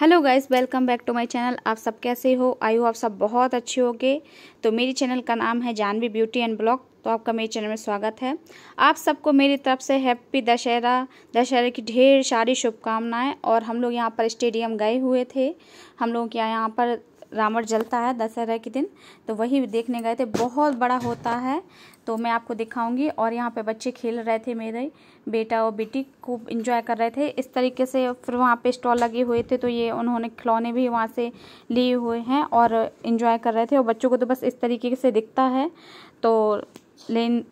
hello guys welcome back to my channel आप सब कैसे हो आई हो आप सब बहुत अच्छे होगे तो मेरी चैनल का नाम है जानवी ब्यूटी एंड ब्लॉग तो आपका मेरे चैनल में स्वागत है आप सबको मेरी तरफ से हैप्पी दशहरा दशहरे की ढेर सारी शुभकामनाएं और हम लोग यहाँ पर स्टेडियम गए हुए थे हम लोग के यहाँ पर रावण जलता है दशहरा के दिन तो वही देखने गए थे बहुत बड़ा होता है तो मैं आपको दिखाऊंगी और यहाँ पे बच्चे खेल रहे थे मेरे बेटा और बेटी खूब इंजॉय कर रहे थे इस तरीके से फिर वहाँ पे स्टॉल लगे हुए थे तो ये उन्होंने खिलौने भी वहाँ से लिए हुए हैं और इंजॉय कर रहे थे और बच्चों को तो बस इस तरीके से दिखता है तो लेन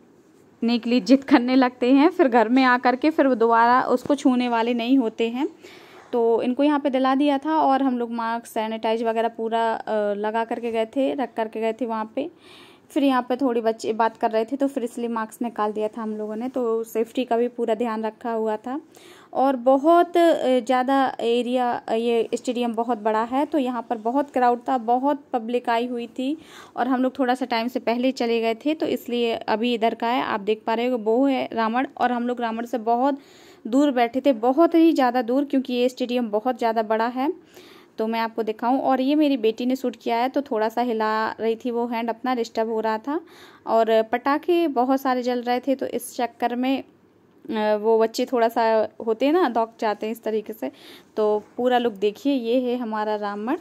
ने के लिए जिद करने लगते हैं फिर घर में आकर के फिर दोबारा उसको छूने वाले नहीं होते हैं तो इनको यहाँ पे दिला दिया था और हम लोग मास्क सैनिटाइज वगैरह पूरा लगा करके गए थे रख करके गए थे वहाँ पे फिर यहाँ पे थोड़ी बच्चे बात कर रहे थे तो फिर इसलिए मास्क निकाल दिया था हम लोगों ने तो सेफ्टी का भी पूरा ध्यान रखा हुआ था और बहुत ज़्यादा एरिया ये स्टेडियम बहुत बड़ा है तो यहाँ पर बहुत क्राउड था बहुत पब्लिक आई हुई थी और हम लोग थोड़ा सा टाइम से पहले चले गए थे तो इसलिए अभी इधर का है आप देख पा रहे हो वो है रामण और हम लोग रामण से बहुत दूर बैठे थे बहुत ही ज़्यादा दूर क्योंकि ये स्टेडियम बहुत ज़्यादा बड़ा है तो मैं आपको दिखाऊं और ये मेरी बेटी ने शूट किया है तो थोड़ा सा हिला रही थी वो हैंड अपना डिस्टर्ब हो रहा था और पटाखे बहुत सारे जल रहे थे तो इस चक्कर में वो बच्चे थोड़ा सा होते हैं ना दौक जाते हैं इस तरीके से तो पूरा लुक देखिए ये है हमारा रामण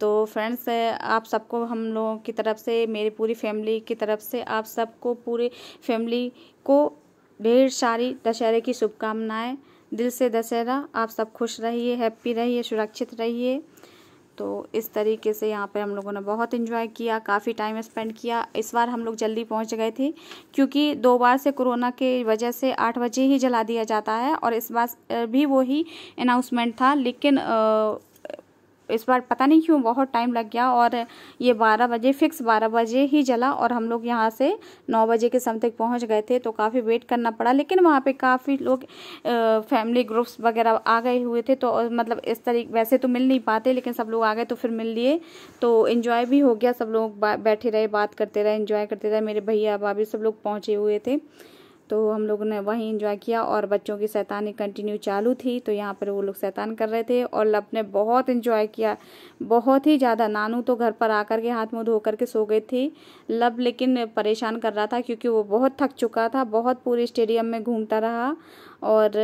तो फ्रेंड्स आप सबको हम लोगों की तरफ से मेरी पूरी फैमिली की तरफ से आप सबको पूरी फैमिली को ढेर सारी दशहरे की शुभकामनाएं दिल से दशहरा आप सब खुश रहिए हैप्पी रहिए सुरक्षित रहिए तो इस तरीके से यहाँ पर हम लोगों ने बहुत इन्जॉय किया काफ़ी टाइम स्पेंड किया इस बार हम लोग जल्दी पहुँच गए थे क्योंकि दो बार से कोरोना के वजह से आठ बजे ही जला दिया जाता है और इस बार भी वही अनाउंसमेंट था लेकिन आ, इस बार पता नहीं क्यों बहुत टाइम लग गया और ये बारह बजे फिक्स बारह बजे ही जला और हम लोग यहाँ से नौ बजे के समथिंग पहुँच गए थे तो काफ़ी वेट करना पड़ा लेकिन वहाँ पर काफ़ी लोग फैमिली ग्रुप्स वगैरह आ गए हुए थे तो मतलब इस तरीके वैसे तो मिल नहीं पाते लेकिन सब लोग आ गए तो फिर मिल लिए तो इन्जॉय भी हो गया सब लोग बैठे रहे बात करते रहे इन्जॉय करते रहे मेरे भैया भाभी सब लोग पहुँचे हुए थे तो हम लोगों ने वहीं इन्जॉय किया और बच्चों की सैतानी कंटिन्यू चालू थी तो यहाँ पर वो लोग सैतान कर रहे थे और लब ने बहुत इन्जॉय किया बहुत ही ज़्यादा नानू तो घर पर आकर के हाथ मुँह धो करके सो गई थी लब लेकिन परेशान कर रहा था क्योंकि वो बहुत थक चुका था बहुत पूरे स्टेडियम में घूमता रहा और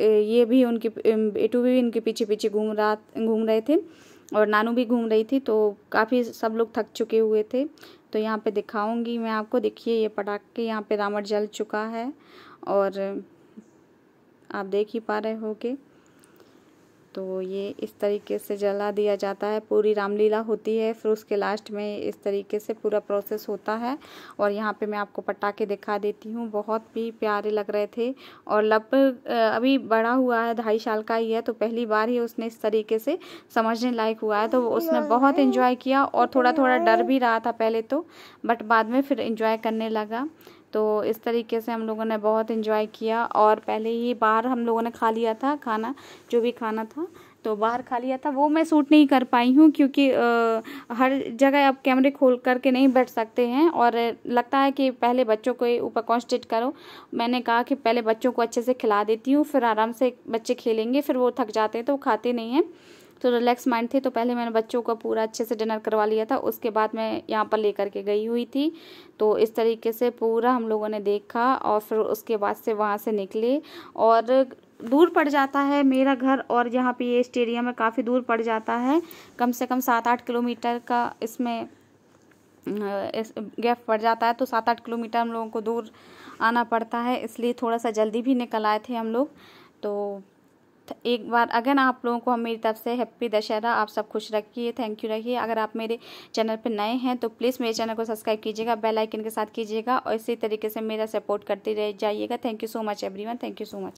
ये भी उनके बेटू भी इनके पीछे पीछे घूम रहा घूम रहे थे और नानू भी घूम रही थी तो काफ़ी सब लोग थक चुके हुए थे तो यहाँ पे दिखाऊंगी मैं आपको देखिए ये पटाखे यहाँ पे रावण जल चुका है और आप देख ही पा रहे होगे तो ये इस तरीके से जला दिया जाता है पूरी रामलीला होती है फिर उसके लास्ट में इस तरीके से पूरा प्रोसेस होता है और यहाँ पे मैं आपको पटाखे दिखा देती हूँ बहुत भी प्यारे लग रहे थे और लप अभी बड़ा हुआ है ढाई साल का ही है तो पहली बार ही उसने इस तरीके से समझने लायक हुआ है तो उसने बहुत इन्जॉय किया और थोड़ा थोड़ा डर भी रहा था पहले तो बट बाद में फिर इन्जॉय करने लगा तो इस तरीके से हम लोगों ने बहुत इन्जॉय किया और पहले ही बाहर हम लोगों ने खा लिया था खाना जो भी खाना था तो बाहर खा लिया था वो मैं सूट नहीं कर पाई हूँ क्योंकि आ, हर जगह आप कैमरे खोल करके नहीं बैठ सकते हैं और लगता है कि पहले बच्चों को ऊपर कॉन्सट्रेट करो मैंने कहा कि पहले बच्चों को अच्छे से खिला देती हूँ फिर आराम से बच्चे खेलेंगे फिर वो थक जाते हैं तो खाते नहीं हैं तो रिलैक्स माइंड थे तो पहले मैंने बच्चों का पूरा अच्छे से डिनर करवा लिया था उसके बाद मैं यहाँ पर लेकर के गई हुई थी तो इस तरीके से पूरा हम लोगों ने देखा और फिर उसके बाद से वहाँ से निकले और दूर पड़ जाता है मेरा घर और यहाँ पे ये स्टेडियम है काफ़ी दूर पड़ जाता है कम से कम सात आठ किलोमीटर का इसमें इस गैप पड़ जाता है तो सात आठ किलोमीटर हम लोगों को दूर आना पड़ता है इसलिए थोड़ा सा जल्दी भी निकल आए थे हम लोग तो एक बार अगर आप लोगों को हम मेरी तरफ से हैप्पी दशहरा आप सब खुश रखिए थैंक यू रखिए अगर आप मेरे चैनल पर नए हैं तो प्लीज़ मेरे चैनल को सब्सक्राइब कीजिएगा बेल आइकन के साथ कीजिएगा और इसी तरीके से मेरा सपोर्ट करते रह जाइएगा thank you so much everyone thank you so much